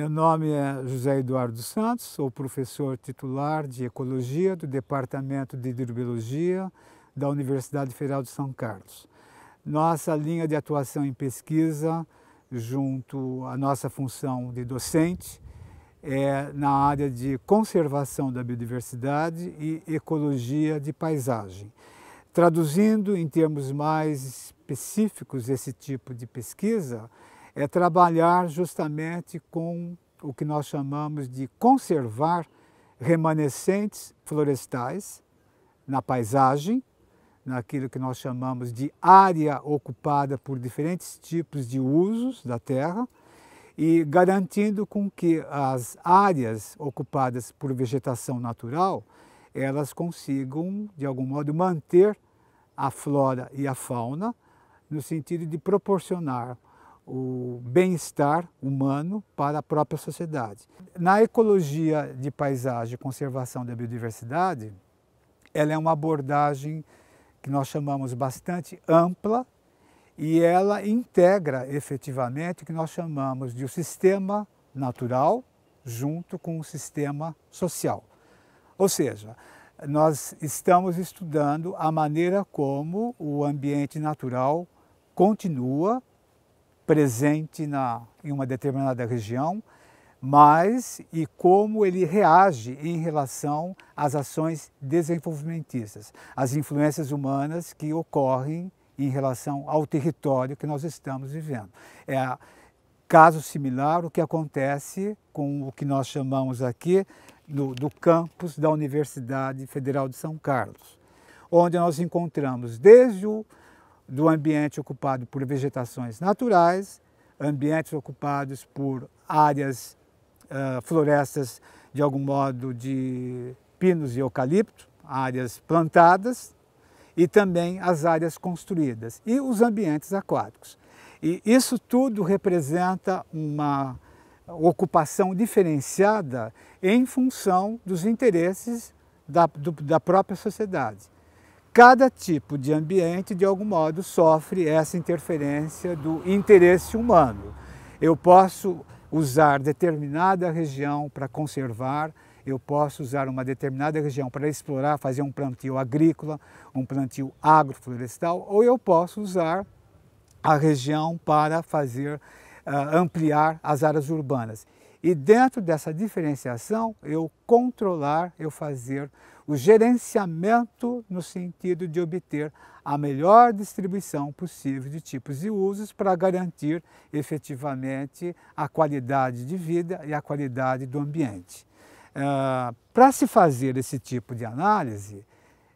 Meu nome é José Eduardo Santos, sou professor titular de Ecologia do Departamento de Hidrobiologia da Universidade Federal de São Carlos. Nossa linha de atuação em pesquisa, junto à nossa função de docente, é na área de conservação da biodiversidade e ecologia de paisagem. Traduzindo em termos mais específicos esse tipo de pesquisa, é trabalhar justamente com o que nós chamamos de conservar remanescentes florestais na paisagem, naquilo que nós chamamos de área ocupada por diferentes tipos de usos da terra e garantindo com que as áreas ocupadas por vegetação natural elas consigam de algum modo manter a flora e a fauna no sentido de proporcionar o bem-estar humano para a própria sociedade. Na ecologia de paisagem e conservação da biodiversidade, ela é uma abordagem que nós chamamos bastante ampla e ela integra efetivamente o que nós chamamos de o um sistema natural junto com o um sistema social. Ou seja, nós estamos estudando a maneira como o ambiente natural continua presente na, em uma determinada região, mas e como ele reage em relação às ações desenvolvimentistas, às influências humanas que ocorrem em relação ao território que nós estamos vivendo. É caso similar o que acontece com o que nós chamamos aqui do campus da Universidade Federal de São Carlos, onde nós encontramos desde o do ambiente ocupado por vegetações naturais, ambientes ocupados por áreas, uh, florestas de algum modo de pinos e eucalipto, áreas plantadas e também as áreas construídas e os ambientes aquáticos. E isso tudo representa uma ocupação diferenciada em função dos interesses da, do, da própria sociedade. Cada tipo de ambiente, de algum modo, sofre essa interferência do interesse humano. Eu posso usar determinada região para conservar, eu posso usar uma determinada região para explorar, fazer um plantio agrícola, um plantio agroflorestal, ou eu posso usar a região para fazer, ah, ampliar as áreas urbanas. E dentro dessa diferenciação, eu controlar, eu fazer o gerenciamento no sentido de obter a melhor distribuição possível de tipos e usos para garantir efetivamente a qualidade de vida e a qualidade do ambiente. Eh, para se fazer esse tipo de análise,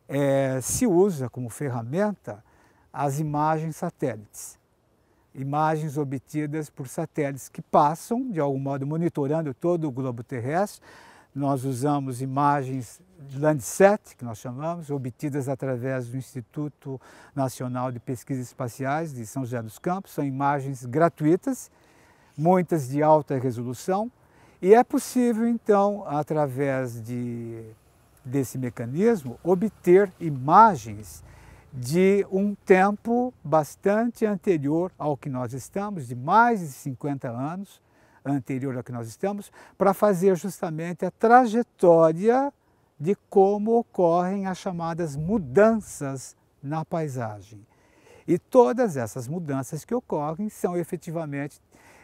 é, se usa como ferramenta as imagens satélites imagens obtidas por satélites que passam, de algum modo, monitorando todo o globo terrestre. Nós usamos imagens Landsat, que nós chamamos, obtidas através do Instituto Nacional de Pesquisas Espaciais de São José dos Campos. São imagens gratuitas, muitas de alta resolução. E é possível, então, através de, desse mecanismo, obter imagens de um tempo bastante anterior ao que nós estamos, de mais de 50 anos anterior ao que nós estamos, para fazer justamente a trajetória de como ocorrem as chamadas mudanças na paisagem. E todas essas mudanças que ocorrem são efetivamente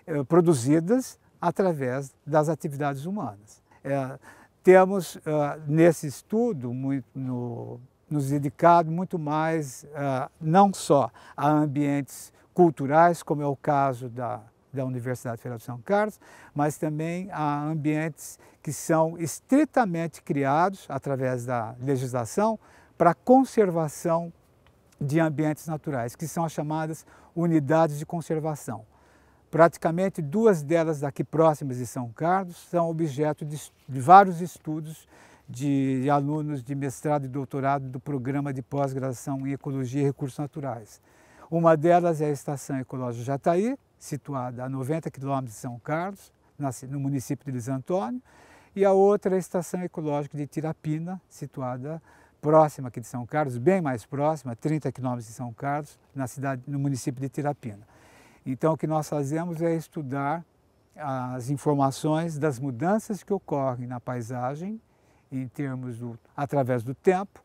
eh, produzidas através das atividades humanas. É, temos eh, nesse estudo, muito, no nos dedicado muito mais, uh, não só a ambientes culturais, como é o caso da, da Universidade Federal de São Carlos, mas também a ambientes que são estritamente criados, através da legislação, para conservação de ambientes naturais, que são as chamadas unidades de conservação. Praticamente duas delas daqui próximas de São Carlos são objeto de, de vários estudos de alunos de mestrado e doutorado do programa de pós-graduação em Ecologia e Recursos Naturais. Uma delas é a Estação Ecológica Jataí, situada a 90 quilômetros de São Carlos, no município de Lisantônio, e a outra é a Estação Ecológica de Tirapina, situada próxima aqui de São Carlos, bem mais próxima, 30 quilômetros de São Carlos, na cidade, no município de Tirapina. Então, o que nós fazemos é estudar as informações das mudanças que ocorrem na paisagem em termos do, através do tempo,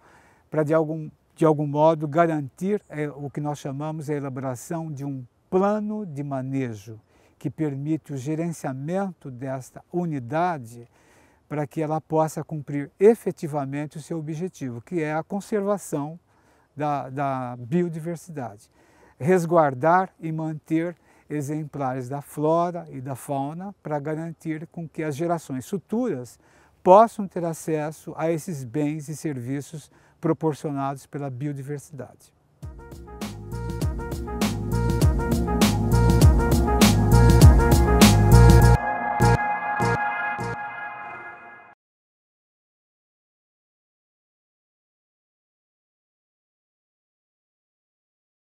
para de algum, de algum modo garantir é, o que nós chamamos a elaboração de um plano de manejo que permite o gerenciamento desta unidade para que ela possa cumprir efetivamente o seu objetivo, que é a conservação da, da biodiversidade, resguardar e manter exemplares da flora e da fauna para garantir com que as gerações futuras possam ter acesso a esses bens e serviços proporcionados pela biodiversidade.